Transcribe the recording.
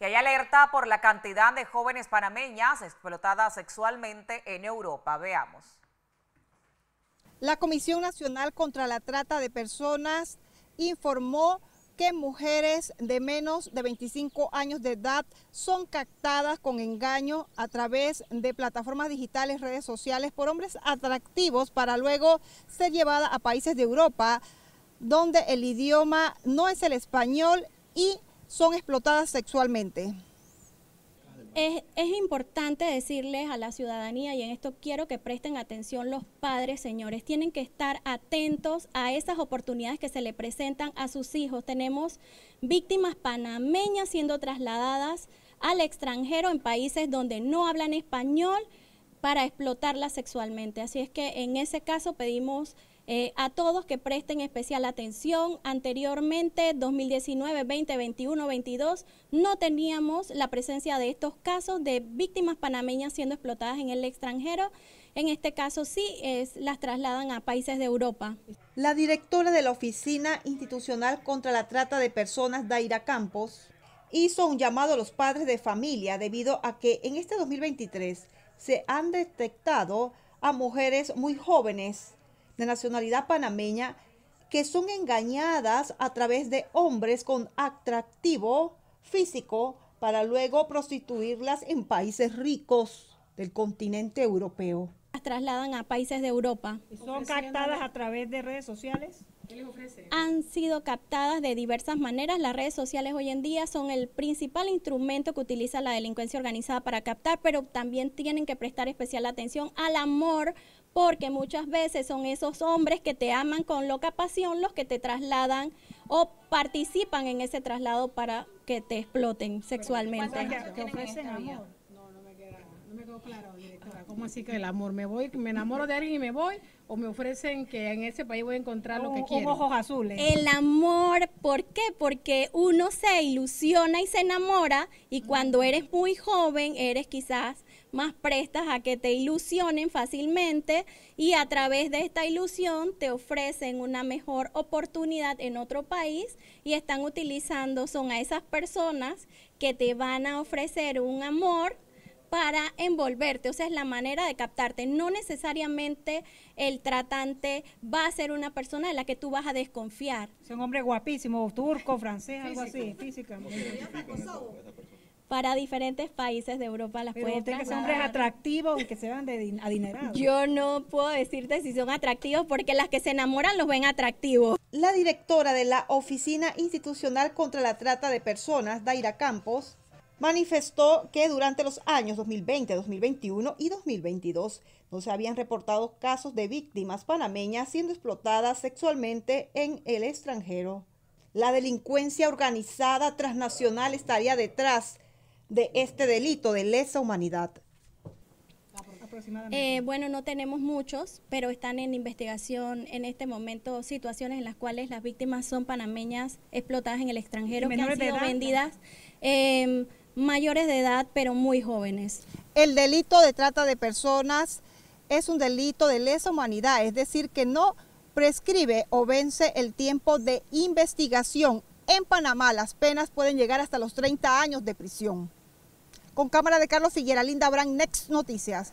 Y hay alerta por la cantidad de jóvenes panameñas explotadas sexualmente en Europa. Veamos. La Comisión Nacional contra la Trata de Personas informó que mujeres de menos de 25 años de edad son captadas con engaño a través de plataformas digitales, redes sociales, por hombres atractivos para luego ser llevadas a países de Europa donde el idioma no es el español y son explotadas sexualmente. Es, importante decirles a la ciudadanía, y en esto quiero que presten atención los padres, señores, tienen que estar atentos a esas oportunidades que se le presentan a sus hijos. Tenemos víctimas panameñas siendo trasladadas al extranjero en países donde no hablan español para explotarlas sexualmente. Así es que en ese caso pedimos eh, a todos que presten especial atención. Anteriormente, 2019, 20, 21, 22, no teníamos la presencia de estos casos de víctimas panameñas siendo explotadas en el extranjero. En este caso sí es, las trasladan a países de Europa. La directora de la Oficina Institucional contra la Trata de Personas, Daira Campos, hizo un llamado a los padres de familia debido a que en este 2023 se han detectado a mujeres muy jóvenes de nacionalidad panameña que son engañadas a través de hombres con atractivo físico para luego prostituirlas en países ricos del continente europeo. Las trasladan a países de Europa. ¿Son captadas a través de redes sociales? Han sido captadas de diversas maneras. Las redes sociales hoy en día son el principal instrumento que utiliza la delincuencia organizada para captar, pero también tienen que prestar especial atención al amor porque muchas veces son esos hombres que te aman con loca pasión los que te trasladan o participan en ese traslado para que te exploten sexualmente. ofrecen no me quedó claro, directora. ¿Cómo así que el amor? ¿Me voy, me enamoro de alguien y me voy? ¿O me ofrecen que en ese país voy a encontrar lo que quiero? ojos azules. El amor, ¿por qué? Porque uno se ilusiona y se enamora y cuando eres muy joven eres quizás más prestas a que te ilusionen fácilmente y a través de esta ilusión te ofrecen una mejor oportunidad en otro país y están utilizando, son a esas personas que te van a ofrecer un amor para envolverte, o sea, es la manera de captarte. No necesariamente el tratante va a ser una persona de la que tú vas a desconfiar. Es un hombre guapísimo, turco, francés, algo así, física. Para diferentes países de Europa las Pero que son hombres atractivos y que se van de adinerados. Yo no puedo decirte si son atractivos porque las que se enamoran los ven atractivos. La directora de la Oficina Institucional contra la Trata de Personas, Daira Campos, manifestó que durante los años 2020, 2021 y 2022 no se habían reportado casos de víctimas panameñas siendo explotadas sexualmente en el extranjero. La delincuencia organizada transnacional estaría detrás de este delito de lesa humanidad. Eh, bueno, no tenemos muchos, pero están en investigación en este momento situaciones en las cuales las víctimas son panameñas explotadas en el extranjero que han sido vendidas. Em, mayores de edad, pero muy jóvenes. El delito de trata de personas es un delito de lesa humanidad, es decir, que no prescribe o vence el tiempo de investigación. En Panamá las penas pueden llegar hasta los 30 años de prisión. Con cámara de Carlos Figuera, Linda Brand, Next Noticias.